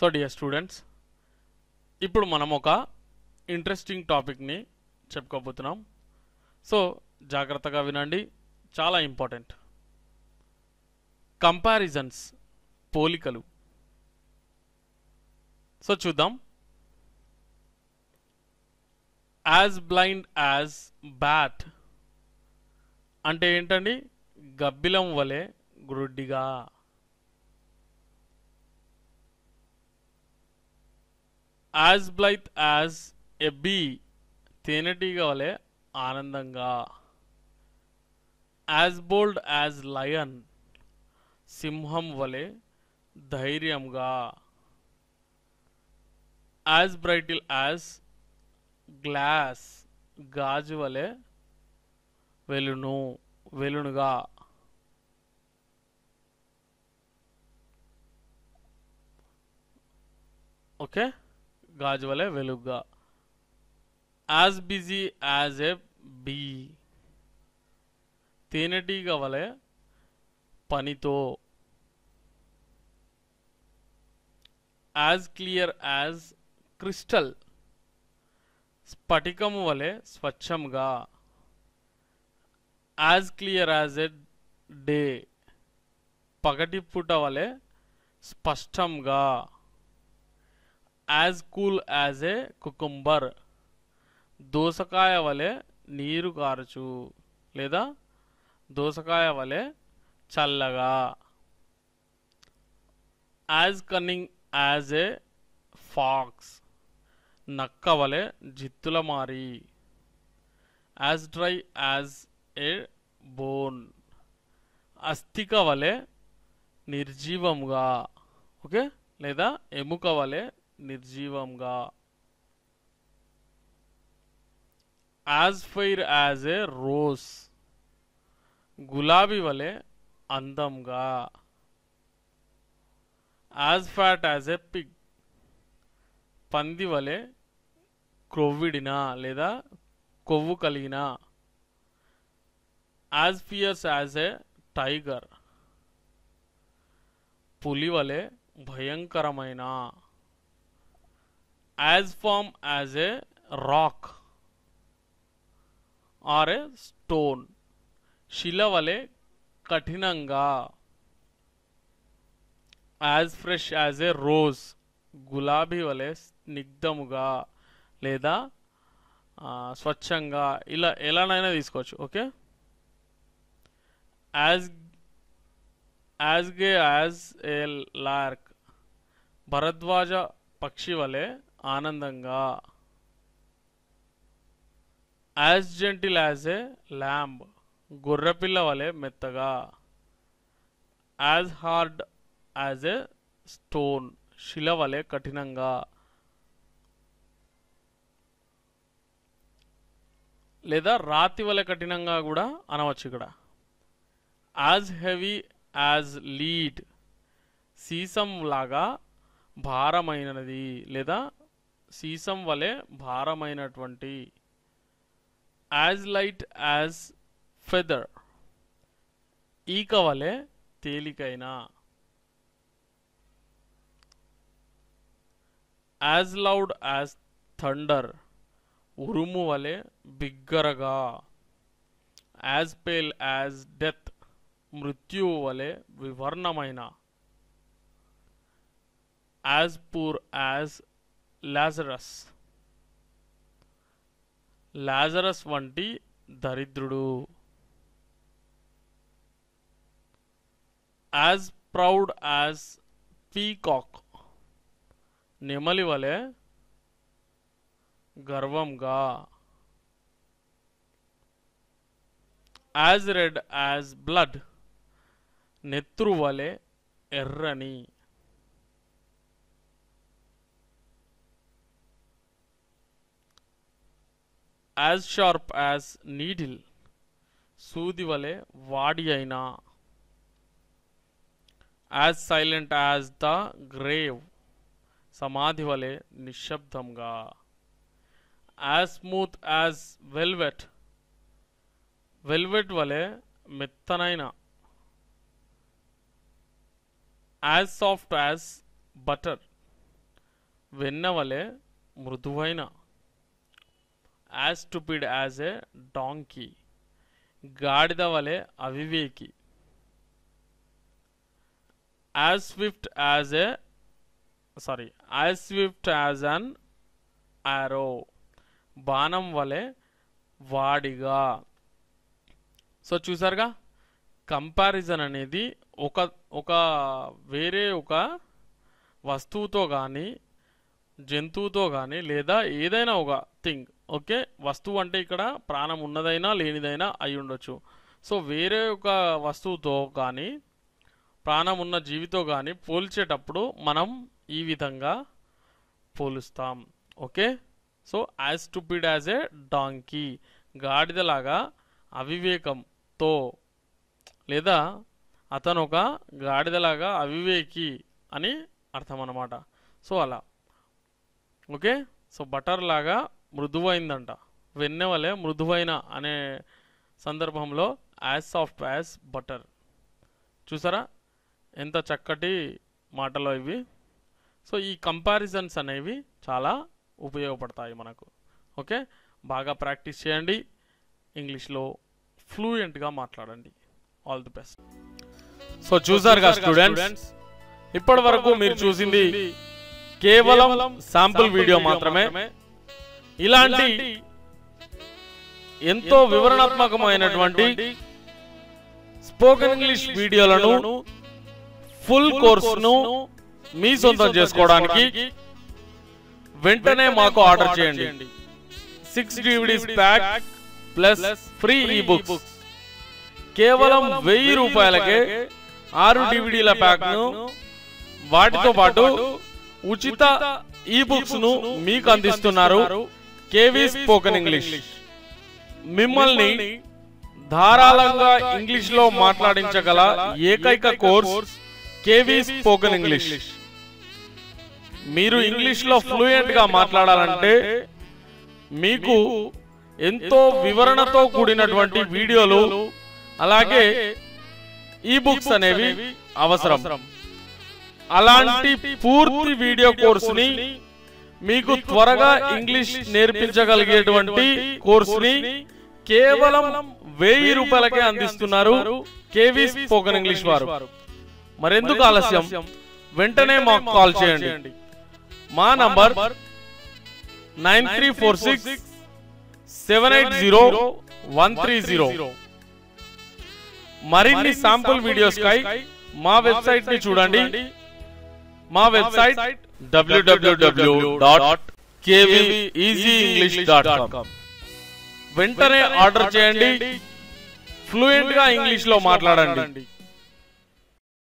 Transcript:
so dear students ఇప్పుడు మనం ఒక ఇంట్రెస్టింగ్ టాపిక్ని చెప్పుకోబోతున్నాం సో జాగ్రత్తగా వినండి చాలా ఇంపార్టెంట్ కంపారిజన్స్ పోలికలు సో చూద్దాం యాజ్ బ్లైండ్ యాజ్ బ్యాట్ అంటే ఏంటండి గబ్బిలం వలె గ్రుడ్డిగా as blithe as a bee తేనెటీగ వలె ఆనందంగా యాజ్ బోల్డ్ యాజ్ లయన్ సింహం వలె ధైర్యంగా యాజ్ బ్రైటిల్ యాజ్ గ్లాస్ గాజు వలె వెలును వెలునుగా ఓకే గాజువలే వెలుగ్గా as busy as a bee తేనెటీగ వలె పనితో యాజ్ క్లియర్ యాజ్ క్రిస్టల్ స్ఫటికము వలె స్వచ్ఛంగా as clear as a day పగటిపూట వలె స్పష్టంగా as cool as a cucumber దోసకాయ వలె నీరు కారచు లేదా దోసకాయ వలె చల్లగా as cunning as a fox నక్క వలె జిత్తుల మారి as dry as a bone అస్థిక వలె నిర్జీవముగా ఓకే లేదా ఎముక వలె निर्जीवंगा as fair as a rose గులాబీ వలె అందంగా as fat as a pig పంది వలె క్రొవ్విడిన లేదా కొవ్వు కలిగిన as fierce as a tiger పులి వలె భయంకరమైన as firm as a rock or a stone శిలవలే కఠినంగా as fresh as a rose గులాబీ వలె స్నిగ్ధముగా లేదా స్వచ్ఛంగా ఇలా ఎలానైనా తీసుకోవచ్చు okay as as gay as a lark భరద్వాజ పక్షి వలె ఆనందంగా as gentle as a lamb గొర్రెపిల్ల వలె మెత్తగా as hard as a stone శిల వలె కఠినంగా లేదా రాతి వలె కఠినంగా కూడా అనవచ్చు ఇక్కడ యాజ్ హెవీ యాజ్ లీడ్ సీసం లాగా భారమైనది లేదా సీసం వలె భారమైనటువంటి యాజ్ లైట్ యాజ్ ఫెదర్ ఈక వలె తేలికైన యాజ్ లౌడ్ యాజ్ థండర్ ఉరుము వలె బిగ్గరగా యాజ్ పేల్ యాజ్ డెత్ మృత్యువు వలె వివర్ణమైన as poor as Lazarus Lazarus వంటి దరిద్రుడు యాజ్ ప్రౌడ్ యాజ్ పీకాక్ నెమలి వలె గర్వంగా యాజ్ రెడ్ యాజ్ బ్లడ్ నెత్రు వలె ఎర్రని యాజ్ షార్ప్ యాజ్ నీడిల్ సూది వలె వాడి అయినా as silent as the grave సమాధి వలె నిశ్శబ్దంగా as smooth as velvet velvet వలె మెత్తనైన యాజ్ సాఫ్ట్ యాజ్ బటర్ వెన్న వలె మృదువైన as stupid as a donkey గాడిద వలె అవివేకి as swift as a sorry as swift as an arrow బాణం వలె వాడిగా సో చూసారుగా కంపారిజన్ అనేది ఒక ఒక వేరే ఒక వస్తువుతో కానీ జంతువుతో కానీ లేదా ఏదైనా ఒక థింగ్ ఓకే వస్తువు అంటే ఇక్కడ ప్రాణం ఉన్నదైనా లేనిదైనా అయి ఉండొచ్చు సో వేరే ఒక వస్తువుతో కానీ ప్రాణం ఉన్న జీవితో కానీ పోల్చేటప్పుడు మనం ఈ విధంగా పోలుస్తాం okay so as stupid as a donkey గాడిదలాగా అవివేకంతో లేదా అతను ఒక గాడిదలాగా అవివేకి అని అర్థం అన్నమాట సో అలా ఓకే సో బటర్ లాగా మృదువైందంట వెన్నెవలే మృదువైన అనే సందర్భంలో యాజ్ సాఫ్ట్ యాజ్ బటర్ చూసారా ఎంత చక్కటి మాటలో ఇవి సో ఈ కంపారిజన్స్ అనేవి చాలా ఉపయోగపడతాయి మనకు ఓకే బాగా ప్రాక్టీస్ చేయండి ఇంగ్లీష్లో ఫ్లూయెంట్గా మాట్లాడండి ఆల్ ది బెస్ట్ సో చూసారు కదా స్టూడెంట్స్ ఇప్పటి వరకు మీరు చూసింది కేవలం శాంపుల్ వీడియో మాత్రమే ఇలాంటి ఎంతో వివరణాత్మకమైనటువంటి స్పోకెన్ ఇంగ్లీష్ వీడియోలను ఫుల్ కోర్సును మీ సొంతం చేసుకోవడానికి వెంటనే మాకు ఆర్డర్ చేయండి six DVDs pack plus free ebook కేవలం వెయ్యి రూపాయలకే ఆరు డివిడీల ప్యాక్ను వాటితో పాటు ఉచిత ఈ బుక్స్ ను మీకు అందిస్తున్నారు కేవీ స్పోకన్ ఇంగ్లీష్ మిమ్మల్ని ధారాళంగా ఇంగ్లీష్ లో మాట్లాడించగల ఏకైక కోర్స్ కేవీ స్పోకన్ ఇంగ్లీష్ మీరు ఇంగ్లీష్ లో ఫ్లూయెంట్ గా మాట్లాడాలంటే మీకు ఎంతో వివరణతో కూడినటువంటి వీడియోలు అలాగే ఈ బుక్స్ అనేవి అవసరం అలాంటి పూర్తి వీడియో కోర్సుని మీకు త్వరగా ఇంగ్లీష్ నేర్పించగలిగేటువంటి ని కేవలం వెయ్యి రూపాయలకే అందిస్తున్నారు కేవీ స్పోకన్ ఇంగ్లీష్ వారు మరెందుకు ఆలస్యం వెంటనే మాకు కాల్ చేయండి మా number nine three four six seven eight zero one three zero మరిన్ని శాంపుల్ కై మా వెబ్సైట్ని చూడండి మా వెబ్సైట్ వెంటనే ఆర్డర్ చేయండి ఫ్లూయెంట్ గా ఇంగ్లీష్ లో మాట్లాడండి